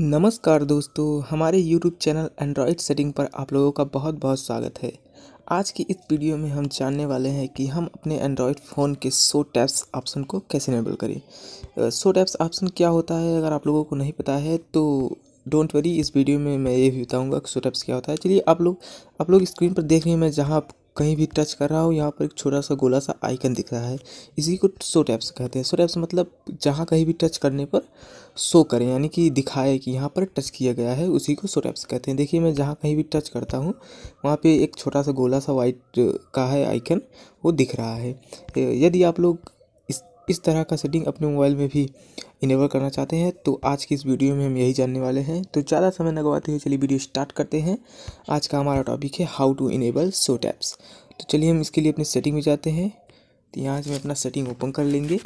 नमस्कार दोस्तों हमारे YouTube चैनल एंड्रॉयड सेटिंग पर आप लोगों का बहुत बहुत स्वागत है आज की इस वीडियो में हम जानने वाले हैं कि हम अपने एंड्रॉयड फ़ोन के सो टैप्स ऑप्शन को कैसे इनेबल करें सो टैप्स ऑप्शन क्या होता है अगर आप लोगों को नहीं पता है तो डोंट वरी इस वीडियो में मैं ये भी बताऊँगा कि सो टैप्स क्या होता है चलिए आप लोग आप लोग स्क्रीन पर देख रहे हैं मैं जहाँ कहीं भी टच कर रहा हो यहाँ पर एक छोटा सा गोला सा आइकन दिख रहा है इसी को शो टैप्स कहते हैं शो टैप्स मतलब जहाँ कहीं भी टच करने पर शो करें यानी कि दिखाए कि यहाँ पर टच किया गया है उसी को शो टैप्स कहते हैं देखिए मैं जहाँ कहीं भी टच करता हूँ वहाँ पे एक छोटा सा गोला सा वाइट का है आइकन वो दिख रहा है यदि आप लोग इस तरह का सेटिंग अपने मोबाइल में भी इनेबल करना चाहते हैं तो आज की इस वीडियो में हम यही जानने वाले हैं तो ज़्यादा समय न गवाते हुए चलिए वीडियो स्टार्ट करते हैं आज का हमारा टॉपिक है how to enable show taps तो चलिए हम इसके लिए अपने सेटिंग में जाते हैं तो यहाँ से हम अपना सेटिंग ओपन कर लेंगे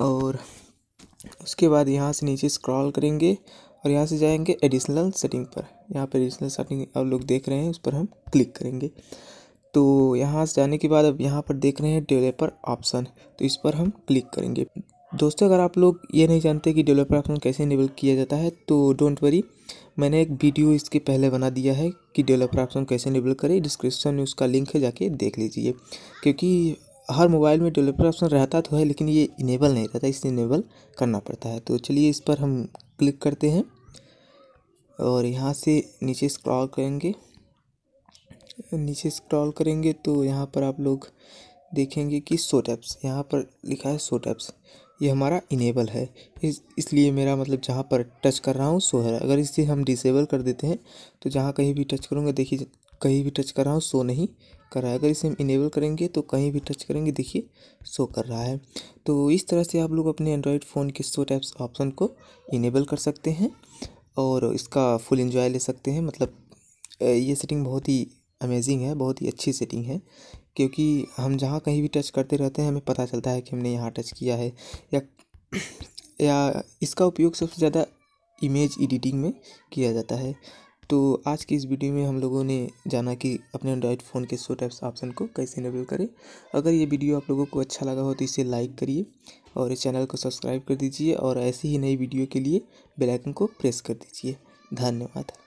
और उसके बाद यहाँ से नीचे स्क्रॉल करेंगे और यहाँ से जाएंगे एडिशनल सेटिंग पर यहाँ पर एडिशनल सेटिंग आप लोग देख रहे हैं उस पर हम क्लिक करेंगे तो यहाँ से जाने के बाद अब यहाँ पर देख रहे हैं डेवलपर ऑप्शन तो इस पर हम क्लिक करेंगे दोस्तों अगर आप लोग ये नहीं जानते कि डेवलपर ऑप्शन कैसे इनेबल किया जाता है तो डोंट वरी मैंने एक वीडियो इसके पहले बना दिया है कि डेवलपर ऑप्शन कैसे इनेबल करें डिस्क्रिप्शन में उसका लिंक है जाके देख लीजिए क्योंकि हर मोबाइल में डेवलपर ऑप्शन रहता तो है लेकिन ये इनेबल नहीं रहता इसे इनेबल करना पड़ता है तो चलिए इस पर हम क्लिक करते हैं और यहाँ से नीचे स्क्रॉल करेंगे नीचे स्क्रॉल करेंगे तो यहाँ पर आप लोग देखेंगे कि सो टैप्स यहाँ पर लिखा है सो टैप्स ये हमारा इनेबल है इस इसलिए मेरा मतलब जहाँ पर टच कर रहा हूँ सो है अगर इसे हम डिसेबल कर देते हैं तो जहाँ कहीं भी टच करूँगा देखिए कहीं भी टच कर रहा हूँ सो नहीं कर रहा है अगर इसे हम इनेबल करेंगे तो कहीं भी टच करेंगे देखिए सो कर रहा है तो इस तरह से आप लोग अपने एंड्रॉयड फ़ोन के सो टैप्स ऑप्शन को इनेबल कर सकते हैं और इसका फुल इन्जॉय ले सकते हैं मतलब ये सेटिंग बहुत ही अमेज़िंग है बहुत ही अच्छी सेटिंग है क्योंकि हम जहाँ कहीं भी टच करते रहते हैं हमें पता चलता है कि हमने यहाँ टच किया है या या इसका उपयोग सबसे ज़्यादा इमेज एडिटिंग में किया जाता है तो आज की इस वीडियो में हम लोगों ने जाना कि अपने एंड्रॉयड फ़ोन के शो टैप्स ऑप्शन को कैसे इनेबल करें अगर ये वीडियो आप लोगों को अच्छा लगा हो तो इसे लाइक करिए और इस चैनल को सब्सक्राइब कर दीजिए और ऐसी ही नई वीडियो के लिए बेलाइकन को प्रेस कर दीजिए धन्यवाद